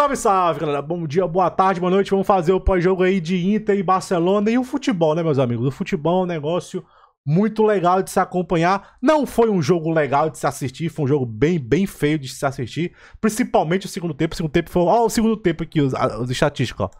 Salve, salve, galera. Bom dia, boa tarde, boa noite. Vamos fazer o pós-jogo aí de Inter e Barcelona e o futebol, né, meus amigos? O futebol é um negócio muito legal de se acompanhar. Não foi um jogo legal de se assistir, foi um jogo bem, bem feio de se assistir. Principalmente o segundo tempo. O segundo tempo foi. Ó, o segundo tempo aqui, os, os estatísticos, ó.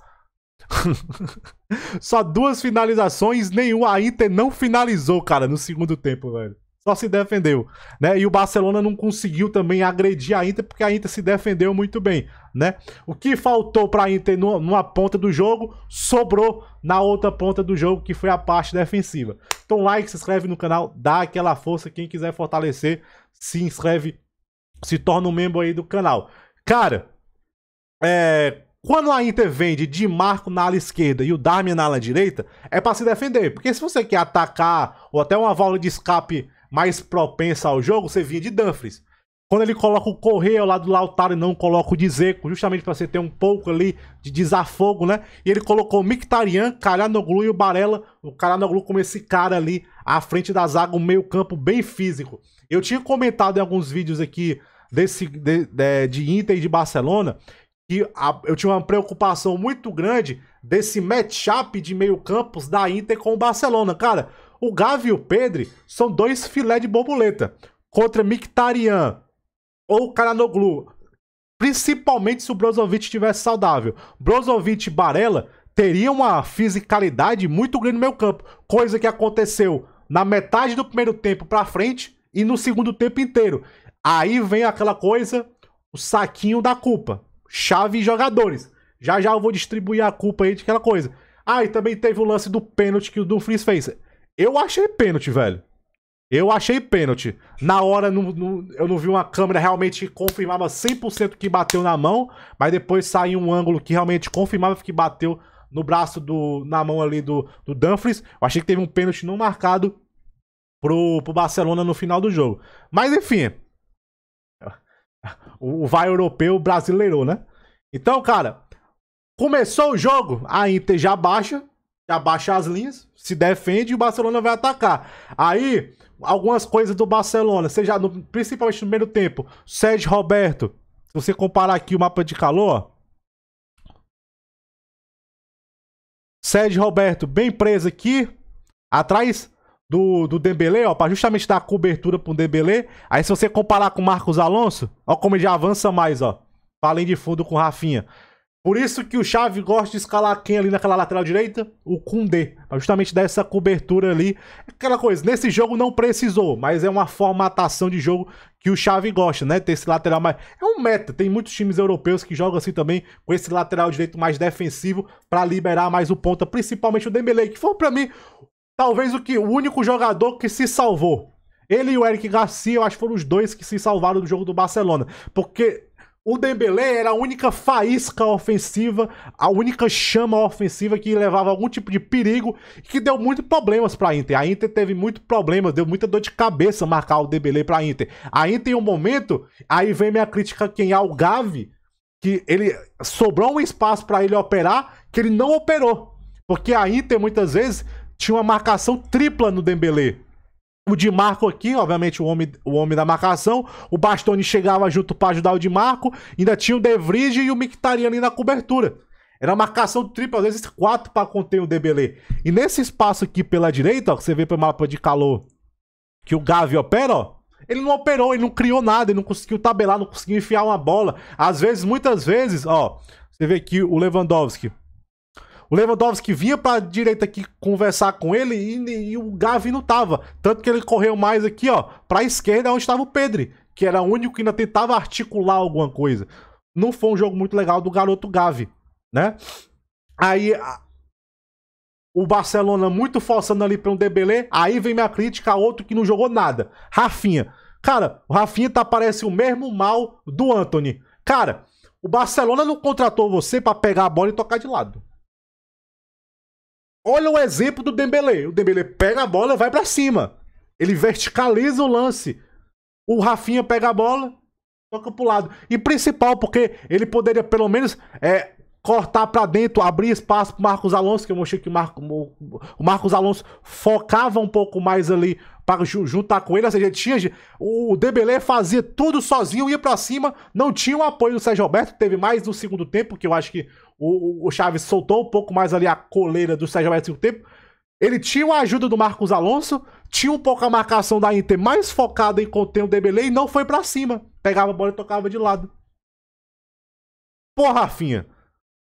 Só duas finalizações, nenhuma. A Inter não finalizou, cara, no segundo tempo, velho só se defendeu, né? E o Barcelona não conseguiu também agredir a Inter porque a Inter se defendeu muito bem, né? O que faltou para a Inter numa ponta do jogo sobrou na outra ponta do jogo que foi a parte defensiva. Então like, se inscreve no canal, dá aquela força quem quiser fortalecer, se inscreve, se torna um membro aí do canal. Cara, é, quando a Inter vende de Marco na ala esquerda e o Darmian na ala direita, é para se defender, porque se você quer atacar ou até uma válvula de escape mais propensa ao jogo, você vinha de Dumfries. Quando ele coloca o Correio ao lado do Lautaro e não coloca o Dzeko, justamente para você ter um pouco ali de desafogo, né? E ele colocou o Mictarian, Calhanoglu e o Barella, o Calhanoglu como esse cara ali à frente da zaga, um meio campo bem físico. Eu tinha comentado em alguns vídeos aqui desse, de, de, de Inter e de Barcelona que a, eu tinha uma preocupação muito grande desse matchup de meio campos da Inter com o Barcelona. Cara, o Gavi e o Pedri são dois filé de borboleta contra Mictarian ou Karanoglu. Principalmente se o Brozovic estivesse saudável. Brozovic e Barella teriam uma fisicalidade muito grande no meu campo, coisa que aconteceu na metade do primeiro tempo para frente e no segundo tempo inteiro. Aí vem aquela coisa, o saquinho da culpa. Chave e jogadores. Já já eu vou distribuir a culpa aí de aquela coisa. Ah, e também teve o lance do pênalti que o Dumfries fez. Eu achei pênalti, velho. Eu achei pênalti. Na hora eu não vi uma câmera realmente confirmava 100% que bateu na mão, mas depois saiu um ângulo que realmente confirmava que bateu no braço do na mão ali do, do Dumfries. Eu achei que teve um pênalti não marcado pro, pro Barcelona no final do jogo. Mas enfim, o, o vai europeu brasileirou, né? Então, cara, começou o jogo, a Inter já baixa, abaixa as linhas, se defende e o Barcelona vai atacar. Aí, algumas coisas do Barcelona, seja no, principalmente no primeiro tempo, Sérgio Roberto, se você comparar aqui o mapa de calor, Sérgio Roberto bem preso aqui, atrás do, do Dembélé, ó, para justamente dar cobertura pro Dembélé. Aí se você comparar com o Marcos Alonso, ó como ele já avança mais, ó, além de fundo com o Rafinha. Por isso que o Xavi gosta de escalar quem ali naquela lateral direita? O Kundê. Pra justamente dar essa cobertura ali. Aquela coisa, nesse jogo não precisou, mas é uma formatação de jogo que o Xavi gosta, né? Ter esse lateral mais... É um meta, tem muitos times europeus que jogam assim também, com esse lateral direito mais defensivo, para liberar mais o ponta, principalmente o Dembele, que foi para mim, talvez o, que, o único jogador que se salvou. Ele e o Eric Garcia, eu acho que foram os dois que se salvaram do jogo do Barcelona. Porque o Dembélé era a única faísca ofensiva, a única chama ofensiva que levava algum tipo de perigo e que deu muitos problemas para a Inter. A Inter teve muitos problemas, deu muita dor de cabeça marcar o Dembélé para a Inter. A Inter em um momento, aí vem minha crítica quem é o Gavi, que ele sobrou um espaço para ele operar que ele não operou, porque a Inter muitas vezes tinha uma marcação tripla no Dembélé o Di Marco aqui, obviamente o homem, o homem da marcação. O Bastoni chegava junto para ajudar o Di Marco. Ainda tinha o De Vries e o Mictarian ali na cobertura. Era marcação tripla, às vezes quatro para conter o Debelé. E nesse espaço aqui pela direita, ó, que você vê pelo mapa de calor que o Gavi opera, ó. Ele não operou, ele não criou nada, ele não conseguiu tabelar, não conseguiu enfiar uma bola. Às vezes, muitas vezes, ó, você vê aqui o Lewandowski. O Lewandowski vinha pra direita aqui conversar com ele e, e, o Gavi não tava. Tanto que ele correu mais aqui, ó, pra esquerda é onde estava o Pedri, que era o único que ainda tentava articular alguma coisa. Não foi um jogo muito legal do garoto Gavi, né? Aí a... o Barcelona muito forçando ali pra um Debelé, aí vem minha crítica a outro que não jogou nada. Rafinha. Cara, o Rafinha tá parece o mesmo mal do Anthony. Cara, o Barcelona não contratou você para pegar a bola e tocar de lado. Olha o exemplo do Dembele. O Dembele pega a bola, e vai para cima. Ele verticaliza o lance. O Rafinha pega a bola, toca pro lado. E principal, porque ele poderia pelo menos é, cortar para dentro, abrir espaço pro Marcos Alonso, que eu mostrei que o, o Marcos Alonso focava um pouco mais ali para juntar tá com ele, ou seja, tinha, o Dembele fazia tudo sozinho, ia para cima, não tinha o apoio do Sérgio Roberto, teve mais no segundo tempo, que eu acho que o, o Chaves soltou um pouco mais ali a coleira do Sérgio Alberto no segundo tempo. Ele tinha a ajuda do Marcos Alonso, tinha um pouco a marcação da Inter mais focada em conter o Debele e não foi para cima. Pegava a bola e tocava de lado. Pô, Rafinha.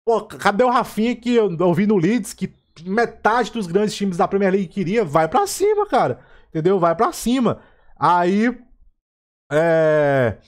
Pô, cadê o Rafinha que eu ouvi no Leeds que metade dos grandes times da Premier League queria? Vai para cima, cara. Entendeu? Vai para cima. Aí. É.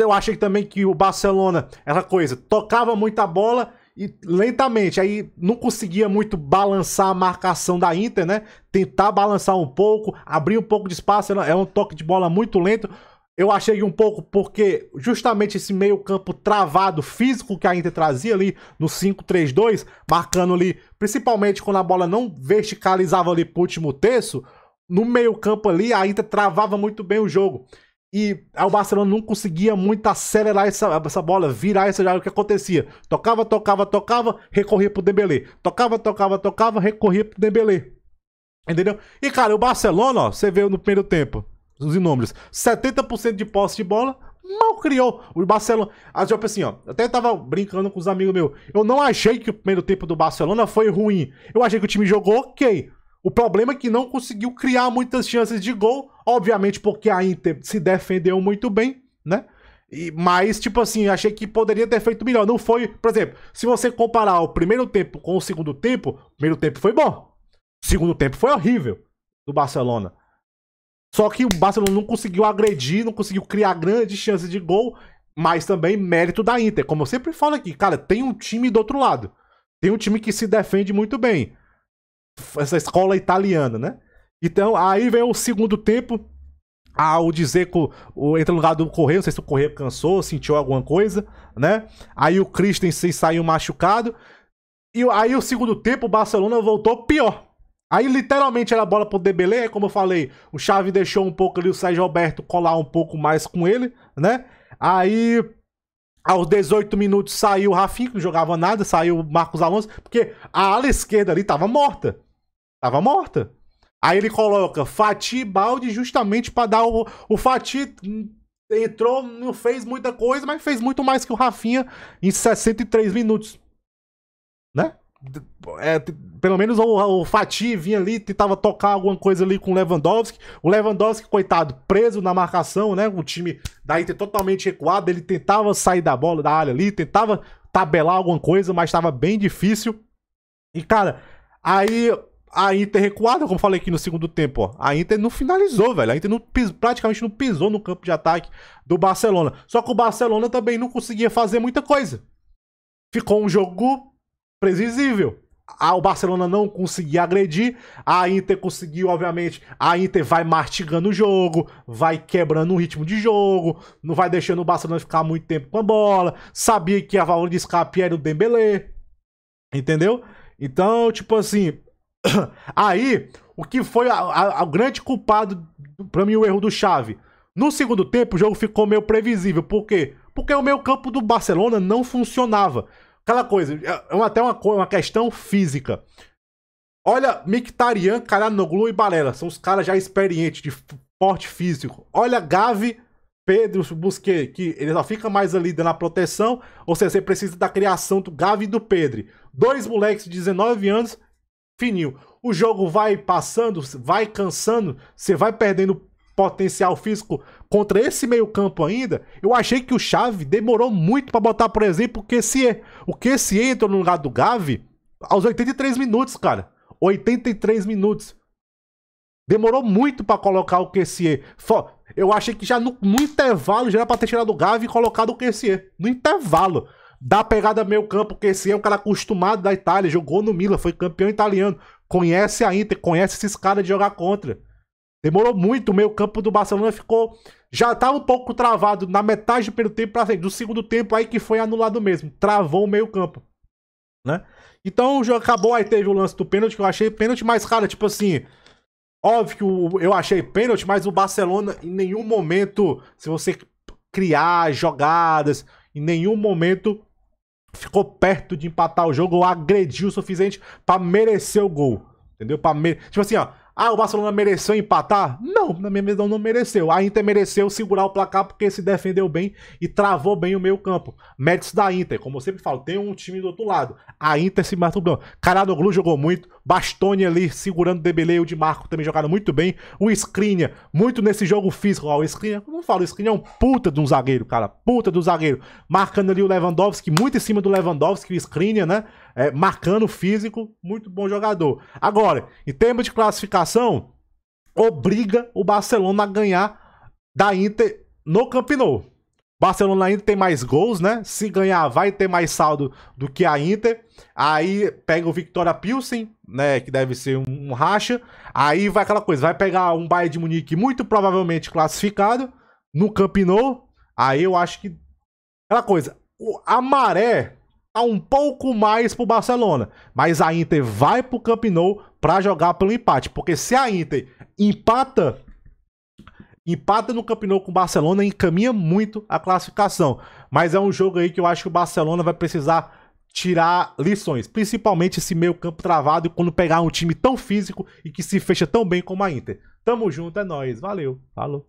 Eu achei também que o Barcelona, essa coisa, tocava muita bola e lentamente. Aí não conseguia muito balançar a marcação da Inter, né? Tentar balançar um pouco, abrir um pouco de espaço. É um toque de bola muito lento. Eu achei um pouco porque justamente esse meio-campo travado físico que a Inter trazia ali no 5-3-2, marcando ali, principalmente quando a bola não verticalizava ali pro último terço, no meio-campo ali a Inter travava muito bem o jogo. E o Barcelona não conseguia muito acelerar essa, essa bola, virar essa jogada. O que acontecia? Tocava, tocava, tocava, recorria pro Dembélé Tocava, tocava, tocava, recorria pro Dembélé Entendeu? E, cara, o Barcelona, ó, você vê no primeiro tempo, os inúmeros, 70% de posse de bola, mal criou. O Barcelona. Ah, tipo assim, ó. Até tava brincando com os amigos meus. Eu não achei que o primeiro tempo do Barcelona foi ruim. Eu achei que o time jogou ok. O problema é que não conseguiu criar muitas chances de gol, obviamente porque a Inter se defendeu muito bem, né? E, mas, tipo assim, achei que poderia ter feito melhor. Não foi, por exemplo, se você comparar o primeiro tempo com o segundo tempo, o primeiro tempo foi bom. O segundo tempo foi horrível do Barcelona. Só que o Barcelona não conseguiu agredir, não conseguiu criar grandes chances de gol, mas também mérito da Inter. Como eu sempre falo aqui, cara, tem um time do outro lado. Tem um time que se defende muito bem essa escola italiana, né? Então, aí vem o segundo tempo. Ah, o Dzeko entra no lugar do Correio, não sei se o Correio cansou, sentiu alguma coisa, né? Aí o Christensen saiu machucado. E aí o segundo tempo, o Barcelona voltou pior. Aí literalmente era bola pro Debelé, como eu falei, o Xavi deixou um pouco ali o Sérgio Alberto colar um pouco mais com ele, né? Aí aos 18 minutos saiu o Rafinha, que não jogava nada, saiu o Marcos Alonso, porque a ala esquerda ali tava morta. Tava morta. Aí ele coloca Fati Balde justamente para dar o. O Fati entrou, não fez muita coisa, mas fez muito mais que o Rafinha em 63 minutos. Né? É, pelo menos o, o Fati vinha ali, tentava tocar alguma coisa ali com o Lewandowski. O Lewandowski, coitado, preso na marcação, né? O time da Inter totalmente recuado. Ele tentava sair da bola, da área ali, tentava tabelar alguma coisa, mas estava bem difícil. E, cara, aí a Inter recuada, como falei aqui no segundo tempo, ó. A Inter não finalizou, velho. A Inter não, praticamente não pisou no campo de ataque do Barcelona. Só que o Barcelona também não conseguia fazer muita coisa. Ficou um jogo previsível. O Barcelona não conseguia agredir, a Inter conseguiu, obviamente. A Inter vai mastigando o jogo, vai quebrando o ritmo de jogo, não vai deixando o Barcelona ficar muito tempo com a bola. Sabia que a válvula de escape era o Dembelé. entendeu? Então, tipo assim, Aí, o que foi o grande culpado, para mim, o erro do Chave. No segundo tempo, o jogo ficou meio previsível. Por quê? Porque o meio campo do Barcelona não funcionava. Aquela coisa, é, é até uma, uma questão física. Olha, Mictarian, Karanoglu e Balela São os caras já experientes, de forte físico. Olha, Gavi, Pedro, Busquet, que ele só fica mais ali dando a proteção. Ou seja, você precisa da criação do Gavi e do Pedro. Dois moleques de 19 anos fininho. O jogo vai passando, vai cansando, você vai perdendo potencial físico contra esse meio-campo ainda. Eu achei que o Chave demorou muito para botar, por exemplo, o Kessie, O Kessie entrou no lugar do Gavi aos 83 minutos, cara. 83 minutos. Demorou muito para colocar o Kessie. Eu achei que já no, no intervalo já era pra ter tirado o Gavi e colocado o Kessie No intervalo dá pegada meio campo, porque esse é um cara acostumado da Itália, jogou no Milan, foi campeão italiano, conhece a Inter, conhece esses caras de jogar contra. Demorou muito, o meio campo do Barcelona ficou. Já estava tá um pouco travado na metade do tempo para frente. Do segundo tempo aí que foi anulado mesmo. Travou o meio campo. Né? Então o jogo acabou, aí teve o lance do pênalti, que eu achei pênalti, mas, cara, tipo assim. Óbvio que eu achei pênalti, mas o Barcelona, em nenhum momento, se você criar jogadas, em nenhum momento ficou perto de empatar o jogo, agrediu o suficiente para merecer o gol. Entendeu? me... Tipo assim, ó, ah, o Barcelona mereceu empatar? Não, na minha visão não mereceu. A Inter mereceu segurar o placar porque se defendeu bem e travou bem o meio campo. Méritos da Inter, como eu sempre falo, tem um time do outro lado. A Inter se matou Caradoglu jogou muito, Bastoni ali segurando o Debele e Di Marco também jogaram muito bem. O Skriniar, muito nesse jogo físico. Ó, o Skriniar, como eu falo, o Skriniar é um puta de um zagueiro, cara. Puta do zagueiro. Marcando ali o Lewandowski, muito em cima do Lewandowski, o Skriniar, né? é, marcando físico, muito bom jogador. Agora, em termos de classificação, obriga o Barcelona a ganhar da Inter no Camp Barcelona ainda tem mais gols, né? Se ganhar, vai ter mais saldo do que a Inter. Aí pega o Victoria Pilsen, né? Que deve ser um, racha. Aí vai aquela coisa, vai pegar um Bayern de Munique muito provavelmente classificado no Camp Aí eu acho que aquela coisa, a maré um pouco mais pro Barcelona. Mas a Inter vai pro Camp Nou pra jogar pelo empate. Porque se a Inter empata, empata no Camp Nou com o Barcelona, encaminha muito a classificação. Mas é um jogo aí que eu acho que o Barcelona vai precisar tirar lições, principalmente esse meio campo travado quando pegar um time tão físico e que se fecha tão bem como a Inter. Tamo junto, é nóis, valeu, falou.